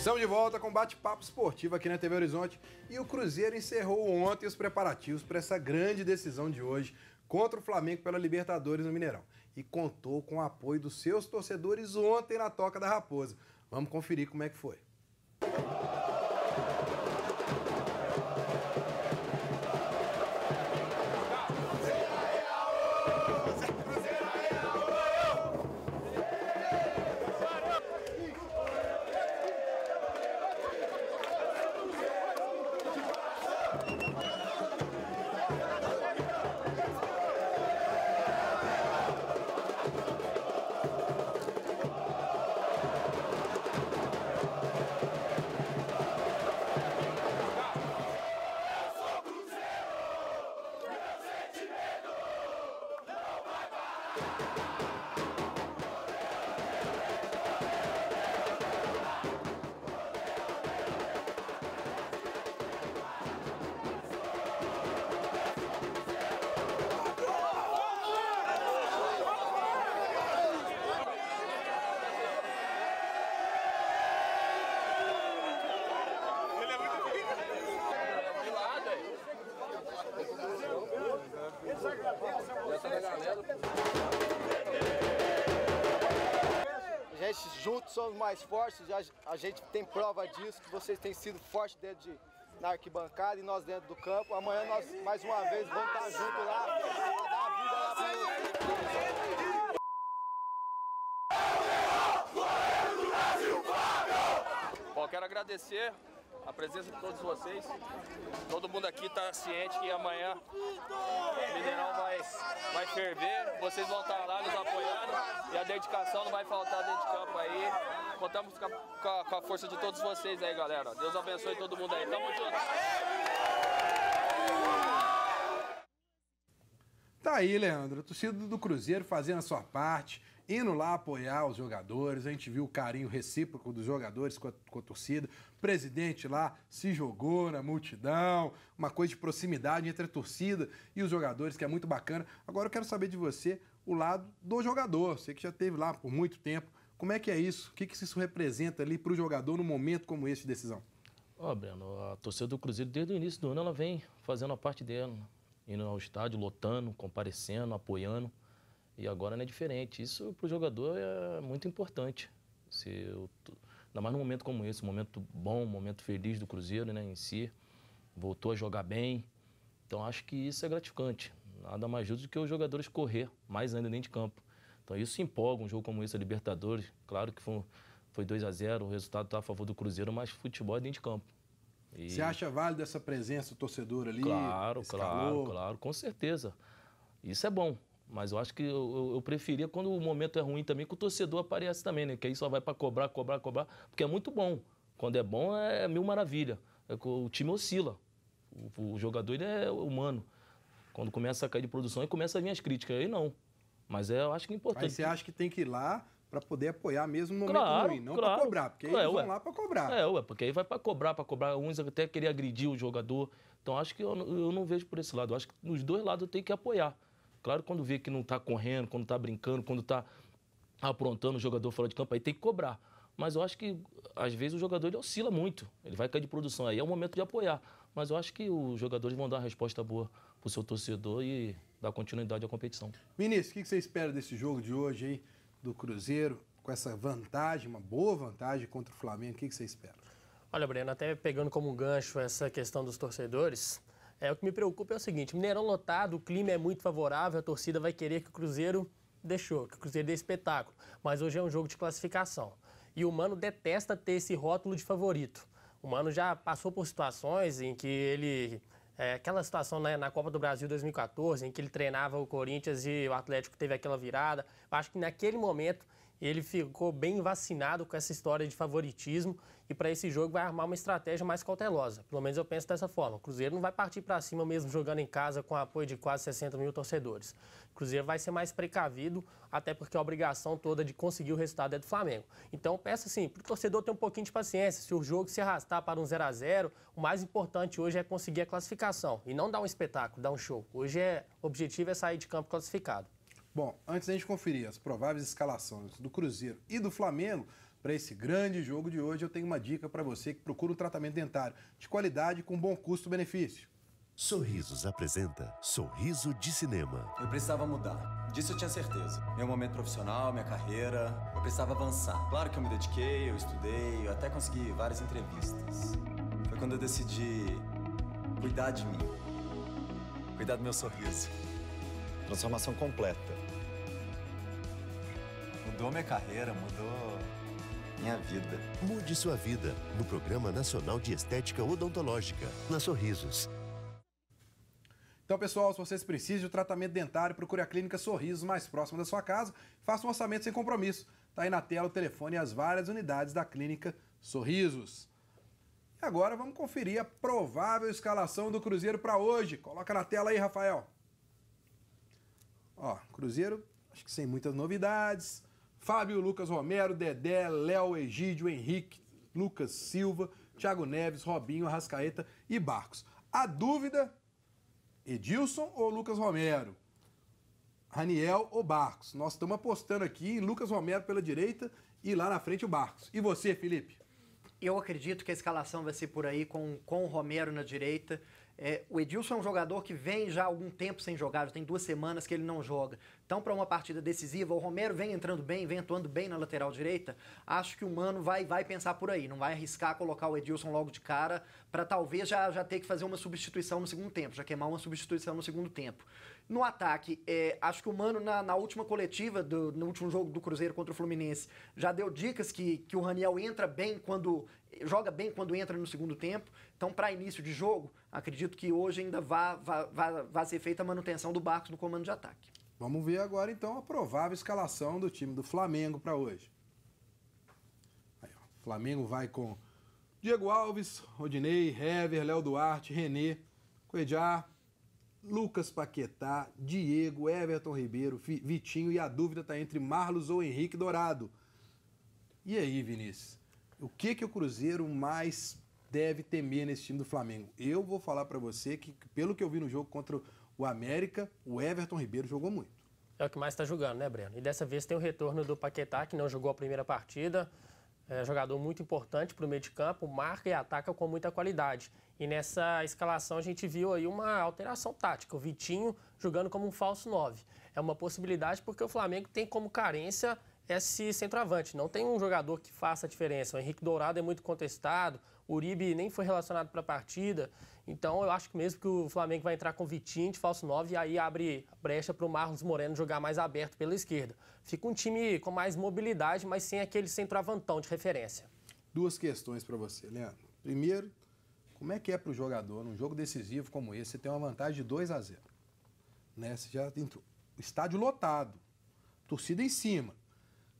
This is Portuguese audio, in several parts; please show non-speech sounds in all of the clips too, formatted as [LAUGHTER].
Estamos de volta com bate-papo esportivo aqui na TV Horizonte e o Cruzeiro encerrou ontem os preparativos para essa grande decisão de hoje contra o Flamengo pela Libertadores no Mineirão e contou com o apoio dos seus torcedores ontem na Toca da Raposa. Vamos conferir como é que foi. mais fortes, já a gente tem prova disso, que vocês têm sido fortes dentro de, na arquibancada e nós dentro do campo. Amanhã nós, mais uma vez, vamos estar juntos lá, dar a vida lá pra Bom, quero agradecer a presença de todos vocês. Todo mundo aqui está ciente que amanhã o Mineirão vai, vai ferver. Vocês vão estar tá lá nos apoiando e a dedicação não vai faltar dentro de campo aí. Contamos com a, com a força de todos vocês aí, galera. Deus abençoe todo mundo aí. Tamo junto. Tá aí, Leandro. A torcida do Cruzeiro fazendo a sua parte indo lá apoiar os jogadores, a gente viu o carinho recíproco dos jogadores com a, com a torcida. O presidente lá se jogou na multidão, uma coisa de proximidade entre a torcida e os jogadores, que é muito bacana. Agora eu quero saber de você o lado do jogador. Você que já esteve lá por muito tempo. Como é que é isso? O que, que isso representa ali para o jogador num momento como esse de decisão? Ó, oh, Breno, a torcida do Cruzeiro, desde o início do ano, ela vem fazendo a parte dela. Indo ao estádio, lotando, comparecendo, apoiando. E agora não é diferente. Isso para o jogador é muito importante. Se eu, ainda mais num momento como esse, um momento bom, um momento feliz do Cruzeiro né, em si. Voltou a jogar bem. Então acho que isso é gratificante. Nada mais justo do que os jogadores correr mais ainda dentro de campo. Então isso empolga um jogo como esse, a Libertadores. Claro que foi, foi 2 a 0 o resultado está a favor do Cruzeiro, mas futebol é dentro de campo. E... Você acha válido essa presença do torcedor ali? Claro, claro, calor? claro, com certeza. Isso é bom. Mas eu acho que eu, eu, preferia quando o momento é ruim também, que o torcedor aparece também, né? Que aí só vai para cobrar, cobrar, cobrar, porque é muito bom. Quando é bom, é mil maravilha. É o time oscila. O, o jogador ele é humano. Quando começa a cair de produção, e começa a vir as críticas. Aí não. Mas é, eu acho que é importante. Mas você acha que tem que ir lá para poder apoiar mesmo no momento claro, ruim, não claro. para cobrar, porque aí é, eles vão lá para cobrar. É, ué, porque aí vai para cobrar, para cobrar. Uns até querer agredir o jogador. Então acho que eu, eu não vejo por esse lado. Eu acho que nos dois lados eu tenho que apoiar. Claro, quando vê que não está correndo, quando está brincando, quando está aprontando o jogador fora de campo, aí tem que cobrar. Mas eu acho que, às vezes, o jogador ele oscila muito. Ele vai cair de produção. Aí é o momento de apoiar. Mas eu acho que os jogadores vão dar uma resposta boa para o seu torcedor e dar continuidade à competição. Ministro, o que você espera desse jogo de hoje aí, do Cruzeiro, com essa vantagem, uma boa vantagem contra o Flamengo? O que você espera? Olha, Breno, até pegando como gancho essa questão dos torcedores, é, o que me preocupa é o seguinte: Mineirão lotado, o clima é muito favorável, a torcida vai querer que o Cruzeiro deixou, que o Cruzeiro dê espetáculo. Mas hoje é um jogo de classificação. E o Mano detesta ter esse rótulo de favorito. O Mano já passou por situações em que ele. É, aquela situação né, na Copa do Brasil 2014, em que ele treinava o Corinthians e o Atlético teve aquela virada. Acho que naquele momento ele ficou bem vacinado com essa história de favoritismo e para esse jogo vai armar uma estratégia mais cautelosa. Pelo menos eu penso dessa forma. O Cruzeiro não vai partir para cima mesmo jogando em casa com apoio de quase 60 mil torcedores. O Cruzeiro vai ser mais precavido, até porque a obrigação toda de conseguir o resultado é do Flamengo. Então peço assim, para o torcedor ter um pouquinho de paciência. Se o jogo se arrastar para um 0 a 0 o mais importante hoje é conseguir a classificação e não dar um espetáculo, dar um show. Hoje é, o objetivo é sair de campo classificado. Bom, antes da gente conferir as prováveis escalações do Cruzeiro e do Flamengo para esse grande jogo de hoje, eu tenho uma dica para você que procura um tratamento dentário de qualidade com bom custo-benefício. Sorrisos apresenta Sorriso de Cinema. Eu precisava mudar, disso eu tinha certeza. Meu momento profissional, minha carreira, eu precisava avançar. Claro que eu me dediquei, eu estudei, eu até consegui várias entrevistas. Foi quando eu decidi cuidar de mim, cuidar do meu sorriso transformação completa. Mudou minha carreira, mudou minha vida. Mude sua vida no Programa Nacional de Estética Odontológica, na Sorrisos. Então, pessoal, se vocês precisam de tratamento dentário, procure a Clínica Sorrisos mais próxima da sua casa. Faça um orçamento sem compromisso. Está aí na tela o telefone e as várias unidades da Clínica Sorrisos. E agora vamos conferir a provável escalação do Cruzeiro para hoje. Coloca na tela aí, Rafael. Ó, Cruzeiro, acho que sem muitas novidades. Fábio, Lucas Romero, Dedé, Léo, Egídio, Henrique, Lucas Silva, Thiago Neves, Robinho, Arrascaeta e Barcos. A dúvida, Edilson ou Lucas Romero? Raniel ou Barcos? Nós estamos apostando aqui em Lucas Romero pela direita e lá na frente o Barcos. E você, Felipe? Eu acredito que a escalação vai ser por aí com, com o Romero na direita, é, o Edilson é um jogador que vem já há algum tempo sem jogar, já tem duas semanas que ele não joga. Então, para uma partida decisiva, o Romero vem entrando bem, vem atuando bem na lateral direita. Acho que o Mano vai, vai pensar por aí, não vai arriscar colocar o Edilson logo de cara, para talvez já, já ter que fazer uma substituição no segundo tempo, já queimar uma substituição no segundo tempo. No ataque, é, acho que o Mano, na, na última coletiva, do, no último jogo do Cruzeiro contra o Fluminense, já deu dicas que, que o Raniel entra bem quando. joga bem quando entra no segundo tempo. Então, para início de jogo, acredito que hoje ainda vá, vá, vá, vá ser feita a manutenção do Barcos no comando de ataque. Vamos ver agora, então, a provável escalação do time do Flamengo para hoje. Aí, ó, Flamengo vai com Diego Alves, Rodinei, Hever, Léo Duarte, René, Coediar, Lucas Paquetá, Diego, Everton Ribeiro, Vitinho e a dúvida está entre Marlos ou Henrique Dourado. E aí, Vinícius? O que que o Cruzeiro mais deve temer nesse time do Flamengo? Eu vou falar para você que, pelo que eu vi no jogo contra o América, o Everton Ribeiro jogou muito. É o que mais está jogando, né, Breno? E dessa vez tem o retorno do Paquetá, que não jogou a primeira partida. É jogador muito importante para o meio de campo, marca e ataca com muita qualidade. E nessa escalação a gente viu aí uma alteração tática, o Vitinho jogando como um falso 9. É uma possibilidade porque o Flamengo tem como carência é esse centroavante. Não tem um jogador que faça a diferença. O Henrique Dourado é muito contestado, o Uribe nem foi relacionado para a partida. Então eu acho que mesmo que o Flamengo vai entrar com Vitinho de falso 9 e aí abre brecha para o Marlos Moreno jogar mais aberto pela esquerda. Fica um time com mais mobilidade, mas sem aquele centroavantão de referência. Duas questões para você, Leandro. Primeiro, como é que é para o jogador, num jogo decisivo como esse, você tem uma vantagem de 2 a 0 né? Você já entrou. Estádio lotado, torcida em cima.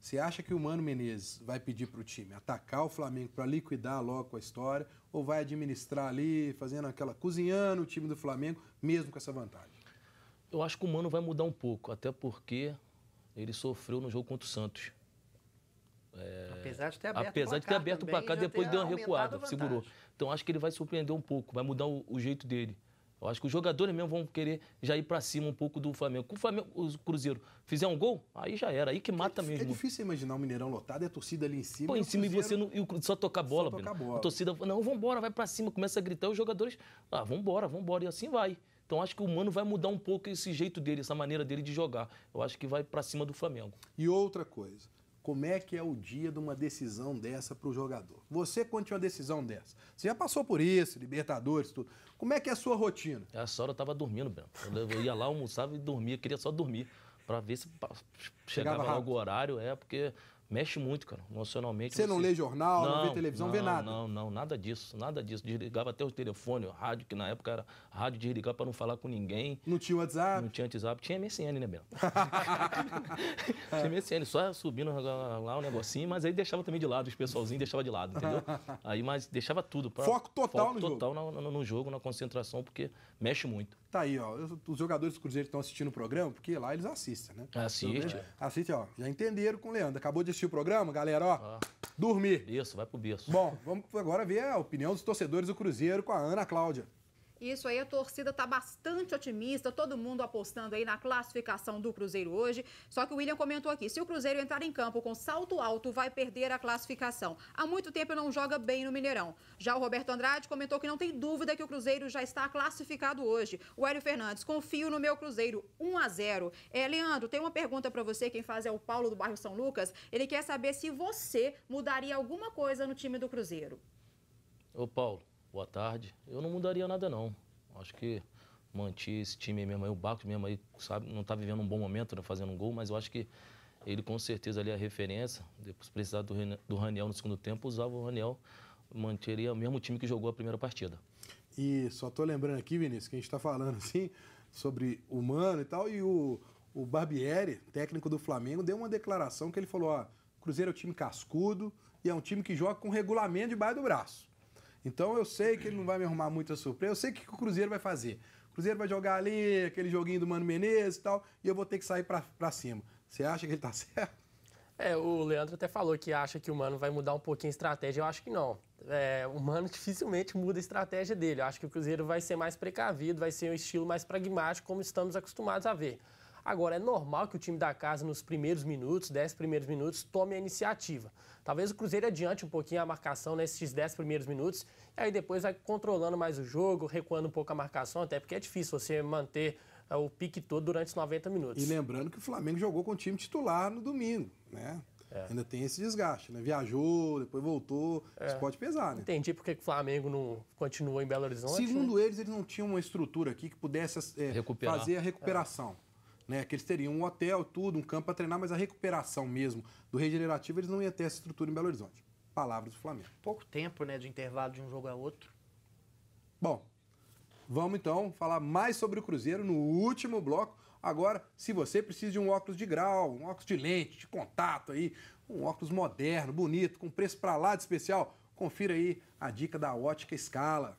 Você acha que o Mano Menezes vai pedir para o time atacar o Flamengo para liquidar logo a história ou vai administrar ali, fazendo aquela cozinhando o time do Flamengo, mesmo com essa vantagem? Eu acho que o Mano vai mudar um pouco, até porque ele sofreu no jogo contra o Santos. É... Apesar de ter aberto Apesar o placar, de ter aberto o placar depois deu uma recuada, segurou. Então acho que ele vai surpreender um pouco, vai mudar o, o jeito dele. Eu acho que os jogadores mesmo vão querer já ir para cima um pouco do Flamengo. O Flamengo, o Cruzeiro fizer um gol, aí já era, aí que mata é, é mesmo. É difícil imaginar o um Mineirão lotado, e é a torcida ali em cima. Pô, em cima Cruzeiro... e você não, e só tocar bola, toca bola. A torcida, não, vambora, vai para cima, começa a gritar, os jogadores, ah, vambora, vambora, e assim vai. Então acho que o Mano vai mudar um pouco esse jeito dele, essa maneira dele de jogar. Eu acho que vai para cima do Flamengo. E outra coisa, como é que é o dia de uma decisão dessa para o jogador? Você, quando tinha uma decisão dessa, você já passou por isso, Libertadores, tudo. Como é que é a sua rotina? A senhora estava dormindo, Bento. Eu ia lá, almoçava e dormia, queria só dormir, para ver se chegava, chegava logo o horário, é, porque mexe muito, cara, emocionalmente. Você, você... não lê jornal, não, não vê televisão, não, vê nada? Não, não, nada disso, nada disso. Desligava até o telefone, o rádio, que na época era rádio desligar para não falar com ninguém. Não tinha WhatsApp? Não tinha WhatsApp, tinha MSN, né, Bento? [LAUGHS] tinha MSN, só subindo lá o negocinho, mas aí deixava também de lado, os pessoalzinhos deixava de lado, entendeu? [LAUGHS] Aí, mas deixava tudo. Pra, foco total foco no total jogo. Foco total no, no jogo, na concentração, porque mexe muito. Tá aí, ó. Os jogadores do Cruzeiro estão assistindo o programa, porque lá eles assistem, né? Assiste. assiste, ó. Já entenderam com o Leandro. Acabou de assistir o programa, galera, ó. Ah. Dormir. Isso, vai pro berço. Bom, vamos agora ver a opinião dos torcedores do Cruzeiro com a Ana Cláudia. Isso aí, a torcida está bastante otimista, todo mundo apostando aí na classificação do Cruzeiro hoje. Só que o William comentou aqui, se o Cruzeiro entrar em campo com salto alto, vai perder a classificação. Há muito tempo não joga bem no Mineirão. Já o Roberto Andrade comentou que não tem dúvida que o Cruzeiro já está classificado hoje. O Hélio Fernandes, confio no meu Cruzeiro, 1 a 0. É, Leandro, tem uma pergunta para você, quem faz é o Paulo do bairro São Lucas. Ele quer saber se você mudaria alguma coisa no time do Cruzeiro. Ô Paulo, Boa tarde. Eu não mudaria nada, não. Acho que manti esse time mesmo aí, o Baco mesmo aí, sabe, não está vivendo um bom momento, né, fazendo um gol, mas eu acho que ele com certeza ali é a referência. Depois precisar do, do Raniel no segundo tempo, usava o Raniel, manteria o mesmo time que jogou a primeira partida. E só tô lembrando aqui, Vinícius, que a gente está falando [LAUGHS] assim sobre o Mano e tal, e o, o Barbieri, técnico do Flamengo, deu uma declaração que ele falou, ó, Cruzeiro é um time cascudo e é um time que joga com regulamento debaixo do braço. Então eu sei que ele não vai me arrumar muita surpresa. Eu sei o que o Cruzeiro vai fazer. O Cruzeiro vai jogar ali, aquele joguinho do Mano Menezes e tal, e eu vou ter que sair para cima. Você acha que ele tá [LAUGHS] certo? É, o Leandro até falou que acha que o Mano vai mudar um pouquinho a estratégia. Eu acho que não. É, o Mano [LAUGHS] dificilmente muda a estratégia dele. Eu acho que o Cruzeiro vai ser mais precavido, vai ser um estilo mais pragmático, como estamos acostumados a ver. Agora, é normal que o time da casa, nos primeiros minutos, 10 primeiros minutos, tome a iniciativa. Talvez o Cruzeiro adiante um pouquinho a marcação nesses 10 primeiros minutos, e aí depois vai controlando mais o jogo, recuando um pouco a marcação, até porque é difícil você manter eh, o pique todo durante os 90 minutos. E lembrando que o Flamengo jogou com o time titular no domingo, né? É. Ainda tem esse desgaste, né? Viajou, depois voltou. É. Isso pode pesar, né? Entendi porque o Flamengo não continuou em Belo Horizonte. Segundo né? eles, eles não tinham uma estrutura aqui que pudesse é, fazer a recuperação né? Que eles teriam um hotel, tudo, um campo para treinar, mas a recuperação mesmo do regenerativo, eles não iam ter essa estrutura em Belo Horizonte. Palavras do Flamengo. Pouco tempo, né, de intervalo de um jogo a outro. Bom, vamos então falar mais sobre o Cruzeiro no último bloco. Agora, se você precisa de um óculos de grau, um óculos de lente, de contato aí, um óculos moderno, bonito, com preço para lá de especial, confira aí a dica da Ótica Escala.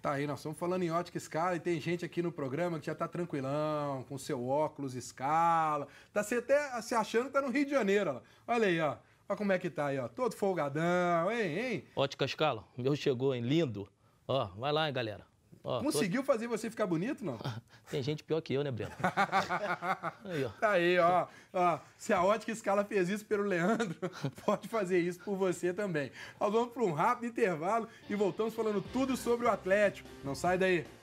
Tá aí, nós estamos falando em ótica escala e tem gente aqui no programa que já tá tranquilão, com seu óculos escala. Tá se até se achando que tá no Rio de Janeiro, ó. Olha aí, ó. Olha como é que tá aí, ó. Todo folgadão, hein, hein? Ótica escala, meu chegou, hein? Lindo. Ó, vai lá, hein, galera. Ó, Conseguiu tô... fazer você ficar bonito, não? [LAUGHS] Tem gente pior que eu, né, Breno? [LAUGHS] aí, ó. Tá aí, ó. ó. Se a ótica escala fez isso pelo Leandro, [LAUGHS] pode fazer isso por você também. Nós vamos para um rápido intervalo e voltamos falando tudo sobre o Atlético. Não sai daí.